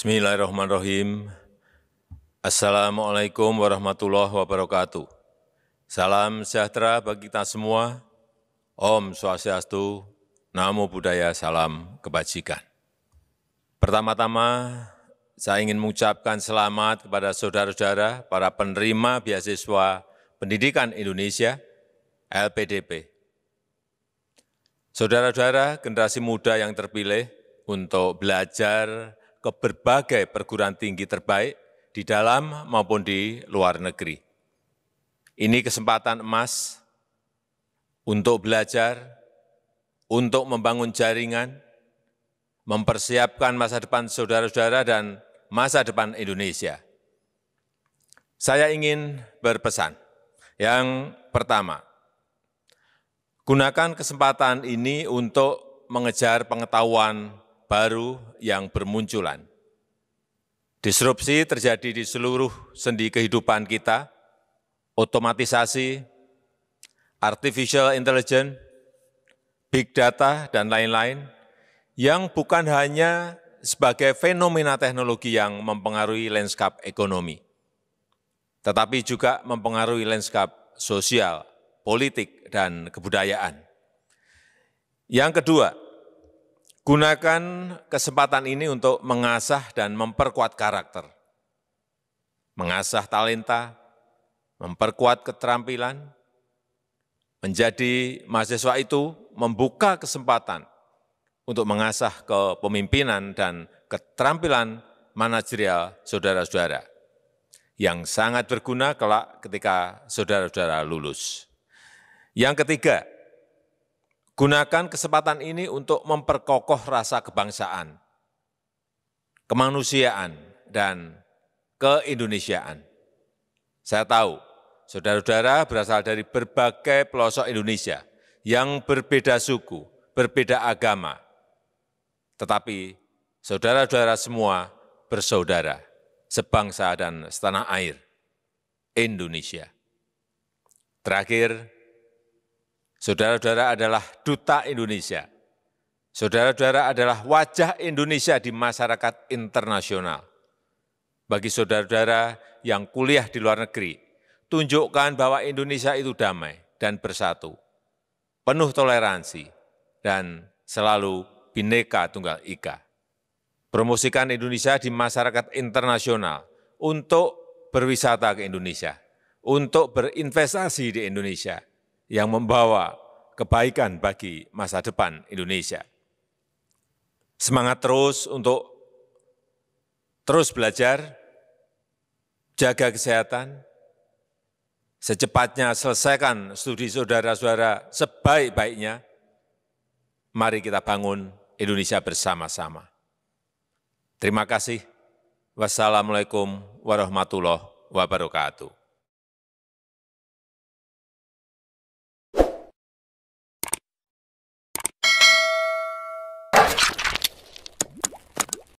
Bismillahirrahmanirrahim. Assalamualaikum warahmatullahi wabarakatuh. Salam sejahtera bagi kita semua. Om Swastiastu, Namo Buddhaya, Salam Kebajikan. Pertama-tama, saya ingin mengucapkan selamat kepada saudara-saudara, para penerima beasiswa pendidikan Indonesia, LPDP. Saudara-saudara, generasi muda yang terpilih untuk belajar ke berbagai perguruan tinggi terbaik di dalam maupun di luar negeri. Ini kesempatan emas untuk belajar, untuk membangun jaringan, mempersiapkan masa depan saudara-saudara dan masa depan Indonesia. Saya ingin berpesan. Yang pertama, gunakan kesempatan ini untuk mengejar pengetahuan baru yang bermunculan. Disrupsi terjadi di seluruh sendi kehidupan kita, otomatisasi, artificial intelligence, big data, dan lain-lain, yang bukan hanya sebagai fenomena teknologi yang mempengaruhi lanskap ekonomi, tetapi juga mempengaruhi lanskap sosial, politik, dan kebudayaan. Yang kedua, Gunakan kesempatan ini untuk mengasah dan memperkuat karakter, mengasah talenta, memperkuat keterampilan, menjadi mahasiswa itu membuka kesempatan untuk mengasah kepemimpinan dan keterampilan manajerial saudara-saudara yang sangat berguna kelak ketika saudara-saudara lulus. Yang ketiga, Gunakan kesempatan ini untuk memperkokoh rasa kebangsaan, kemanusiaan, dan keindonesiaan. Saya tahu, saudara-saudara berasal dari berbagai pelosok Indonesia yang berbeda suku, berbeda agama, tetapi saudara-saudara semua bersaudara, sebangsa dan setanah air, Indonesia. Terakhir, Saudara-saudara adalah duta Indonesia. Saudara-saudara adalah wajah Indonesia di masyarakat internasional. Bagi saudara-saudara yang kuliah di luar negeri, tunjukkan bahwa Indonesia itu damai dan bersatu, penuh toleransi, dan selalu bineka tunggal ika. Promosikan Indonesia di masyarakat internasional untuk berwisata ke Indonesia, untuk berinvestasi di Indonesia, yang membawa kebaikan bagi masa depan Indonesia. Semangat terus untuk terus belajar, jaga kesehatan, secepatnya selesaikan studi saudara-saudara sebaik-baiknya. Mari kita bangun Indonesia bersama-sama. Terima kasih. Wassalamualaikum warahmatullahi wabarakatuh.